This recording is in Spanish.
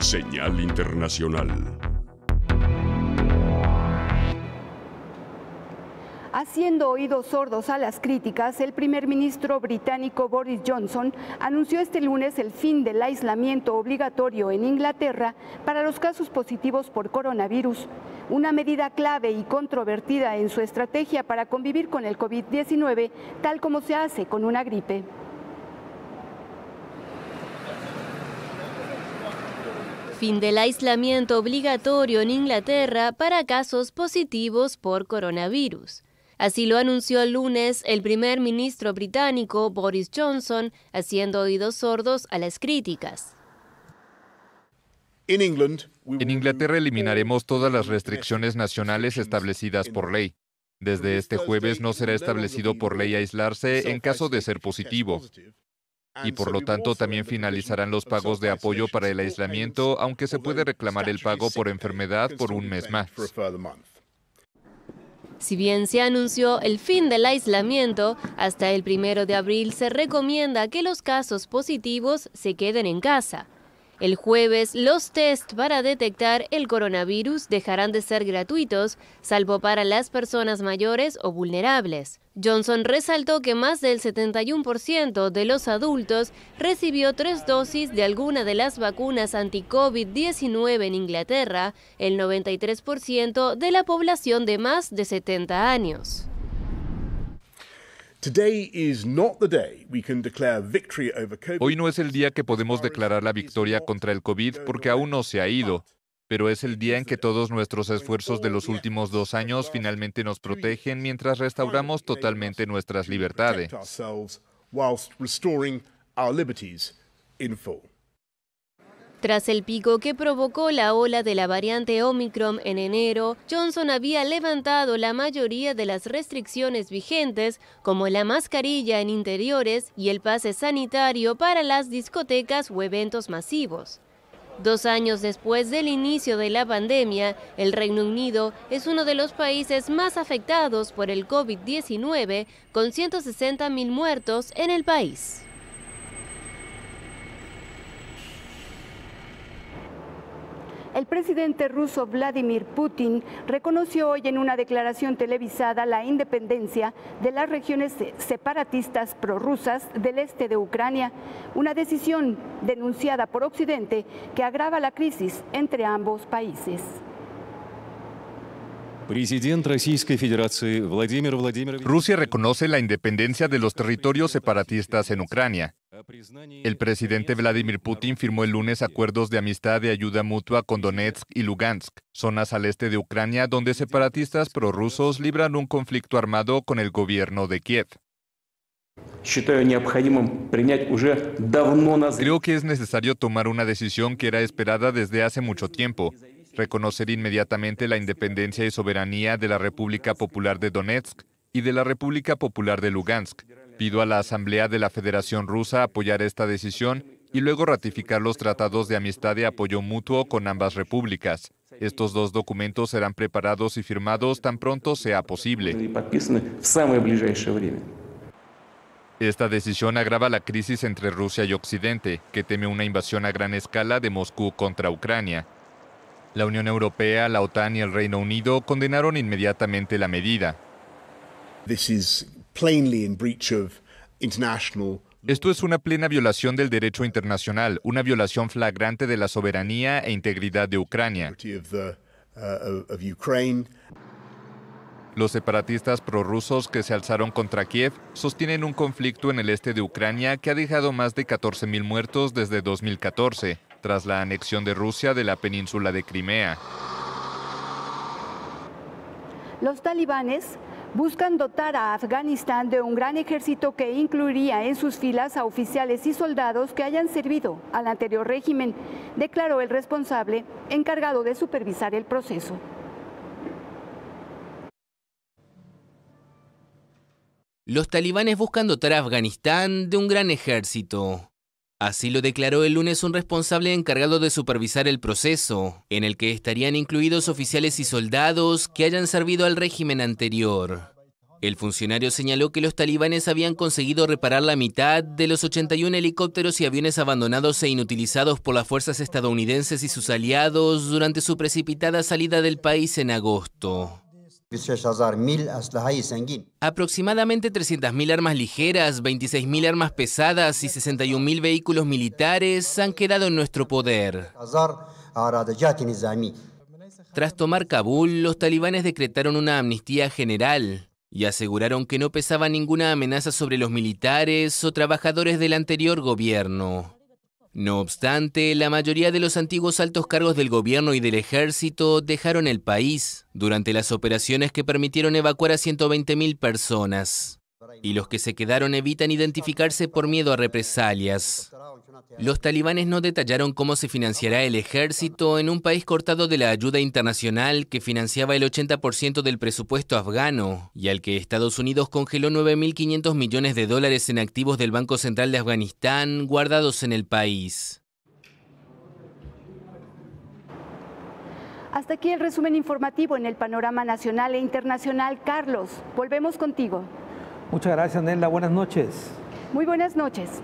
Señal Internacional. Haciendo oídos sordos a las críticas, el primer ministro británico Boris Johnson anunció este lunes el fin del aislamiento obligatorio en Inglaterra para los casos positivos por coronavirus, una medida clave y controvertida en su estrategia para convivir con el COVID-19, tal como se hace con una gripe. Fin del aislamiento obligatorio en Inglaterra para casos positivos por coronavirus. Así lo anunció el lunes el primer ministro británico Boris Johnson, haciendo oídos sordos a las críticas. En Inglaterra eliminaremos todas las restricciones nacionales establecidas por ley. Desde este jueves no será establecido por ley aislarse en caso de ser positivo y por lo tanto también finalizarán los pagos de apoyo para el aislamiento, aunque se puede reclamar el pago por enfermedad por un mes más. Si bien se anunció el fin del aislamiento, hasta el primero de abril se recomienda que los casos positivos se queden en casa. El jueves, los test para detectar el coronavirus dejarán de ser gratuitos, salvo para las personas mayores o vulnerables. Johnson resaltó que más del 71% de los adultos recibió tres dosis de alguna de las vacunas anti-COVID-19 en Inglaterra, el 93% de la población de más de 70 años. Hoy no es el día que podemos declarar la victoria contra el COVID porque aún no se ha ido, pero es el día en que todos nuestros esfuerzos de los últimos dos años finalmente nos protegen mientras restauramos totalmente nuestras libertades. Tras el pico que provocó la ola de la variante Omicron en enero, Johnson había levantado la mayoría de las restricciones vigentes, como la mascarilla en interiores y el pase sanitario para las discotecas o eventos masivos. Dos años después del inicio de la pandemia, el Reino Unido es uno de los países más afectados por el COVID-19, con 160.000 muertos en el país. El presidente ruso Vladimir Putin reconoció hoy en una declaración televisada la independencia de las regiones separatistas prorrusas del este de Ucrania, una decisión denunciada por Occidente que agrava la crisis entre ambos países. Rusia reconoce la independencia de los territorios separatistas en Ucrania el presidente Vladimir Putin firmó el lunes acuerdos de amistad y ayuda mutua con Donetsk y Lugansk, zonas al este de Ucrania donde separatistas prorrusos libran un conflicto armado con el gobierno de Kiev. Creo que es necesario tomar una decisión que era esperada desde hace mucho tiempo, reconocer inmediatamente la independencia y soberanía de la República Popular de Donetsk y de la República Popular de Lugansk, Pido a la Asamblea de la Federación Rusa apoyar esta decisión y luego ratificar los tratados de amistad y apoyo mutuo con ambas repúblicas. Estos dos documentos serán preparados y firmados tan pronto sea posible. Esta decisión agrava la crisis entre Rusia y Occidente, que teme una invasión a gran escala de Moscú contra Ucrania. La Unión Europea, la OTAN y el Reino Unido condenaron inmediatamente la medida esto es una plena violación del derecho internacional, una violación flagrante de la soberanía e integridad de Ucrania. Uh, Los separatistas prorrusos que se alzaron contra Kiev sostienen un conflicto en el este de Ucrania que ha dejado más de 14.000 muertos desde 2014, tras la anexión de Rusia de la península de Crimea. Los talibanes buscan dotar a Afganistán de un gran ejército que incluiría en sus filas a oficiales y soldados que hayan servido al anterior régimen, declaró el responsable encargado de supervisar el proceso. Los talibanes buscan dotar a Afganistán de un gran ejército, Así lo declaró el lunes un responsable encargado de supervisar el proceso, en el que estarían incluidos oficiales y soldados que hayan servido al régimen anterior. El funcionario señaló que los talibanes habían conseguido reparar la mitad de los 81 helicópteros y aviones abandonados e inutilizados por las fuerzas estadounidenses y sus aliados durante su precipitada salida del país en agosto. Aproximadamente 300.000 armas ligeras, 26.000 armas pesadas y 61.000 vehículos militares han quedado en nuestro poder. Tras tomar Kabul, los talibanes decretaron una amnistía general y aseguraron que no pesaba ninguna amenaza sobre los militares o trabajadores del anterior gobierno. No obstante, la mayoría de los antiguos altos cargos del gobierno y del ejército dejaron el país durante las operaciones que permitieron evacuar a 120.000 personas y los que se quedaron evitan identificarse por miedo a represalias. Los talibanes no detallaron cómo se financiará el ejército en un país cortado de la ayuda internacional que financiaba el 80% del presupuesto afgano y al que Estados Unidos congeló 9.500 millones de dólares en activos del Banco Central de Afganistán guardados en el país. Hasta aquí el resumen informativo en el panorama nacional e internacional. Carlos, volvemos contigo. Muchas gracias, Nela. Buenas noches. Muy buenas noches.